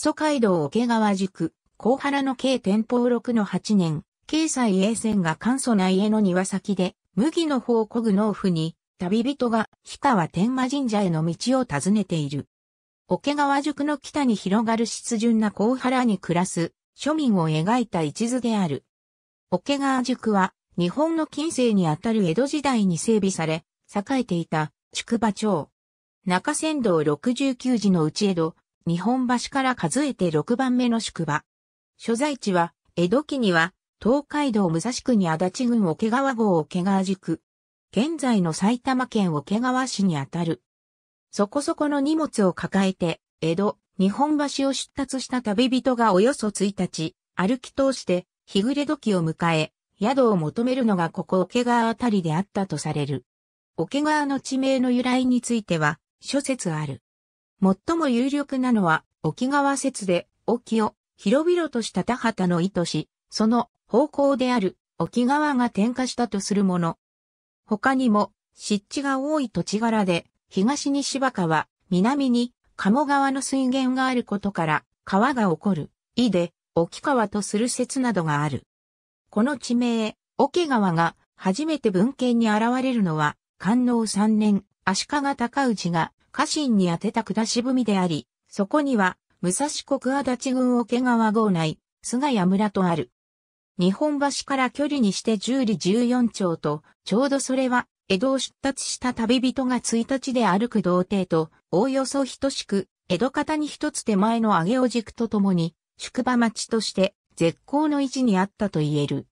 磯街道桶川宿、高原の計天保六の八年、経済衛船が簡素な家の庭先で、麦の方こぐ農夫に、旅人が氷川天満神社への道を訪ねている。桶川宿の北に広がる湿潤な高原に暮らす庶民を描いた一図である。桶川宿は日本の近世にあたる江戸時代に整備され、栄えていた宿場町。中仙道69時のち江戸、日本橋から数えて6番目の宿場。所在地は、江戸期には、東海道武蔵区に足立郡桶川郷桶川宿。現在の埼玉県桶川市にあたる。そこそこの荷物を抱えて、江戸、日本橋を出立した旅人がおよそ1日、歩き通して、日暮れ時を迎え、宿を求めるのがここ桶川あたりであったとされる。桶川の地名の由来については、諸説ある。最も有力なのは、沖川説で、沖を広々とした田畑の意図し、その方向である沖川が転化したとするもの。他にも、湿地が多い土地柄で、東に芝川、南に鴨川の水源があることから、川が起こる、井で、沖川とする説などがある。この地名、沖川が初めて文献に現れるのは、観能3年、足利高氏が家臣に宛てた下しみであり、そこには、武蔵国足立郡桶川郷内、菅谷村とある。日本橋から距離にして10里14丁と、ちょうどそれは、江戸を出立した旅人が1日で歩く童貞と、おおよそ等しく、江戸方に一つ手前の上げお軸とともに、宿場町として絶好の位置にあったと言える。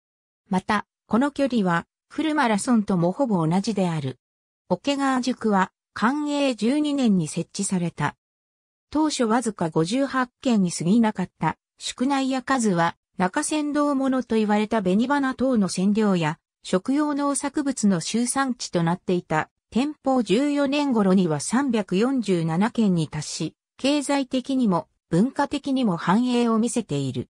また、この距離は、フルマラソンともほぼ同じである。桶川塾は、寛永12年に設置された。当初わずか58件に過ぎなかった宿内や数は中仙道物と言われた紅花等の占領や食用農作物の集産地となっていた天保14年頃には347件に達し、経済的にも文化的にも繁栄を見せている。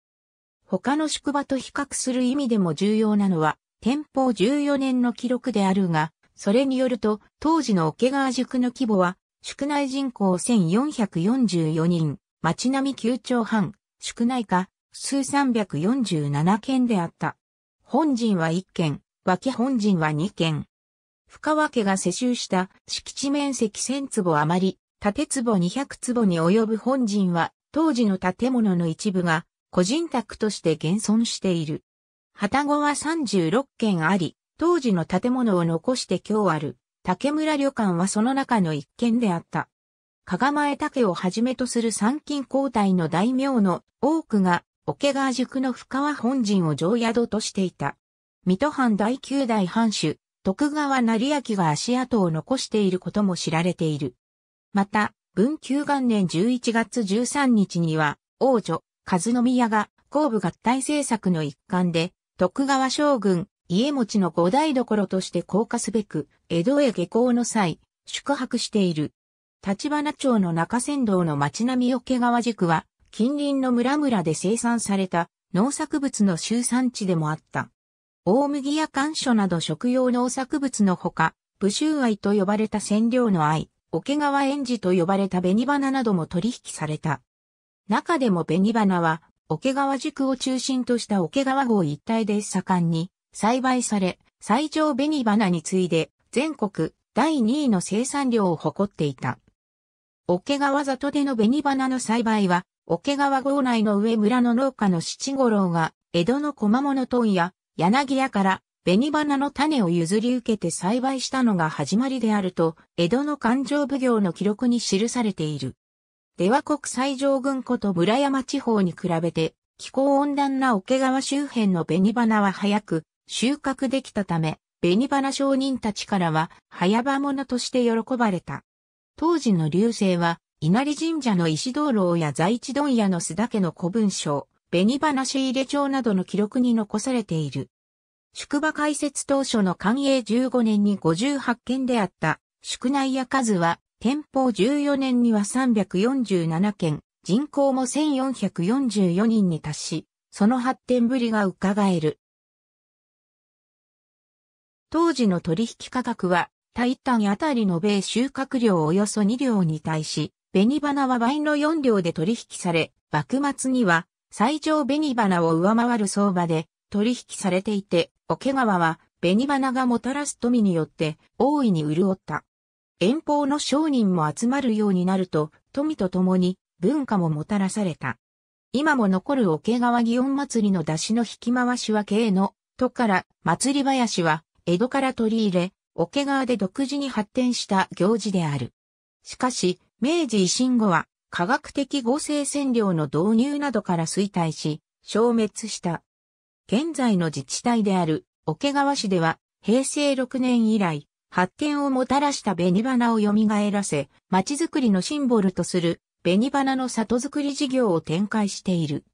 他の宿場と比較する意味でも重要なのは、天保14年の記録であるが、それによると、当時の桶川宿の規模は、宿内人口1444人、町並み9丁半、宿内化、数347件であった。本陣は1件、脇本陣は2件。深川家が世襲した敷地面積1000坪余り、建坪200坪に及ぶ本陣は、当時の建物の一部が個人宅として現存している。旗子は36件あり、当時の建物を残して今日ある竹村旅館はその中の一軒であった。加賀前竹をはじめとする参勤交代の大名の多くが桶川宿の深川本陣を常宿としていた。水戸藩第九代藩主、徳川成明が足跡を残していることも知られている。また、文久元年11月13日には、王女、和宮が、後部合体政策の一環で、徳川将軍、家持ちの五台所として降下すべく、江戸へ下校の際、宿泊している。立花町の中山道の町並み桶川宿は、近隣の村々で生産された農作物の集産地でもあった。大麦や甘所など食用農作物のほか、武州愛と呼ばれた染料の愛、桶川園児と呼ばれた紅花なども取引された。中でも紅花は、桶川宿を中心とした桶川号一帯で盛んに栽培され、最上紅花に次いで全国第2位の生産量を誇っていた。桶川里での紅花の栽培は、桶川郷内の上村の農家の七五郎が、江戸の小間物問屋、柳屋から紅花の種を譲り受けて栽培したのが始まりであると、江戸の勘定奉行の記録に記されている。出羽国最上群湖と村山地方に比べて、気候温暖な桶川周辺の紅花は早く、収穫できたため、紅花商人たちからは早場物として喜ばれた。当時の流星は、稲荷神社の石灯籠や在地問屋の須田家の古文書、紅花仕入れ帳などの記録に残されている。宿場開設当初の寛永15年に58件であった宿内や数は、天保14年には347件、人口も1444人に達し、その発展ぶりが伺える。当時の取引価格は、大ンあたりの米収穫量およそ2両に対し、紅花は倍の4両で取引され、幕末には最上紅花を上回る相場で取引されていて、桶川は紅花がもたらす富によって大いに潤った。遠方の商人も集まるようになると、富と共に文化ももたらされた。今も残る桶川祇園祭りの出しの引き回しは営の、とから、祭り林は、江戸から取り入れ、桶川で独自に発展した行事である。しかし、明治維新後は、科学的合成染料の導入などから衰退し、消滅した。現在の自治体である桶川市では、平成6年以来、発展をもたらした紅花を蘇らせ、町づくりのシンボルとする紅花の里づくり事業を展開している。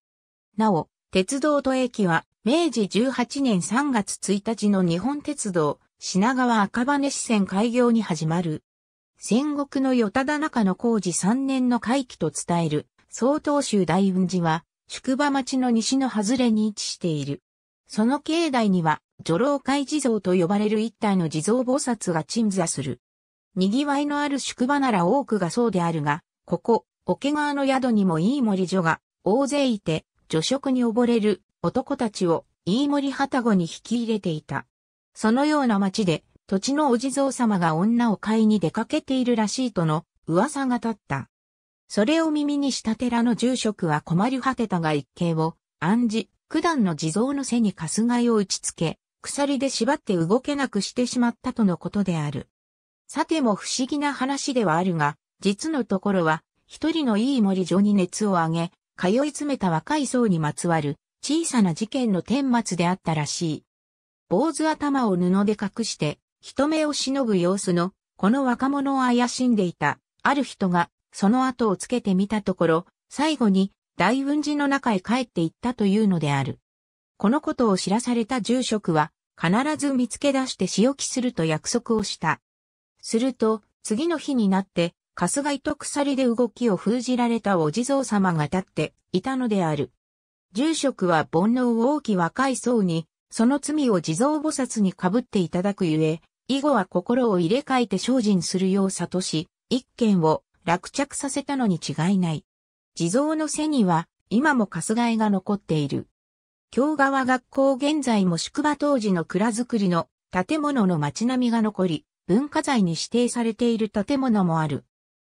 なお、鉄道と駅は明治18年3月1日の日本鉄道、品川赤羽支線開業に始まる。戦国の与田中の工事3年の回帰と伝える、総東州大雲寺は、宿場町の西の外れに位置している。その境内には、女郎会地蔵と呼ばれる一体の地蔵菩薩が鎮座する。賑わいのある宿場なら多くがそうであるが、ここ、桶川の宿にもいい森女が、大勢いて、女色に溺れる男たちを飯森旗子に引き入れていた。そのような町で土地のお地蔵様が女を買いに出かけているらしいとの噂が立った。それを耳にした寺の住職は困り果てたが一計を暗示、九段の地蔵の背にかすがいを打ちつけ、鎖で縛って動けなくしてしまったとのことである。さても不思議な話ではあるが、実のところは、一人のいい森城に熱を上げ、通い詰めた若い層にまつわる小さな事件の顛末であったらしい。坊主頭を布で隠して、人目を忍ぶ様子の、この若者を怪しんでいた、ある人が、その後をつけてみたところ、最後に、大文寺の中へ帰っていったというのである。このことを知らされた住職は、必ず見つけ出して仕置きすると約束をした。すると、次の日になって、春日井と鎖で動きを封じられたお地蔵様が立っていたのである。住職は煩悩多き若い層に、その罪を地蔵菩薩に被っていただくゆえ、以後は心を入れ替えて精進するよう悟し、一件を落着させたのに違いない。地蔵の背には、今もかすがいが残っている。京川学校現在も宿場当時の蔵造りの建物の街並みが残り、文化財に指定されている建物もある。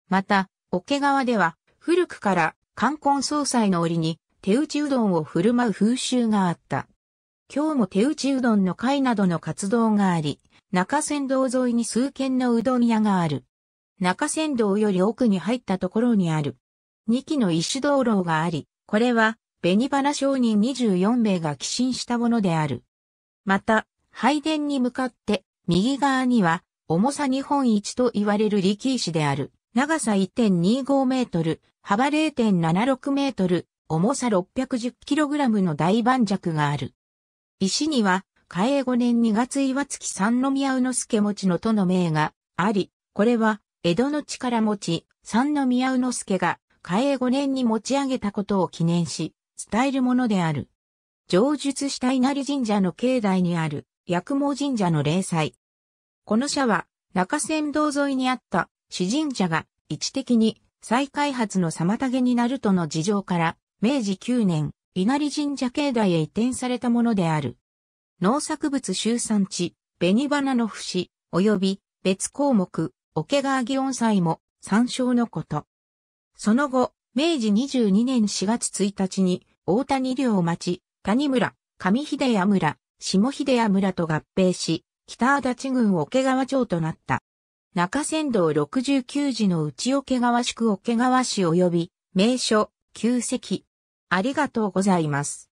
また、桶川では、古くから冠婚葬祭の折に、手打ちうどんを振る舞う風習があった。今日も手打ちうどんの会などの活動があり、中山道沿いに数軒のうどん屋がある。中山道より奥に入ったところにある。2基の石灯籠があり、これは、紅花商人24名が寄進したものである。また、拝殿に向かって、右側には、重さ日本一と言われる力石である。長さ1.25メートル、幅0.76メートル、重さ 610kg の大盤石がある。石には、嘉永5年2月岩月三宮宇之助持ちのとの名があり、これは、江戸の力持ち、三宮宇之助が、嘉永5年に持ち上げたことを記念し、伝えるものである。上述した稲荷神社の境内にある、薬毛神社の霊祭。この社は、中山道沿いにあった、死神社が、位置的に、再開発の妨げになるとの事情から、明治9年、稲荷神社境内へ移転されたものである。農作物集産地、紅花の節、及び別項目、桶川祇園祭も参照のこと。その後、明治22年4月1日に、大谷領町、谷村、上秀谷村、下秀谷村と合併し、北足立郡桶川町となった。中山道69時の内桶川宿桶川市及び、名所、旧席。ありがとうございます。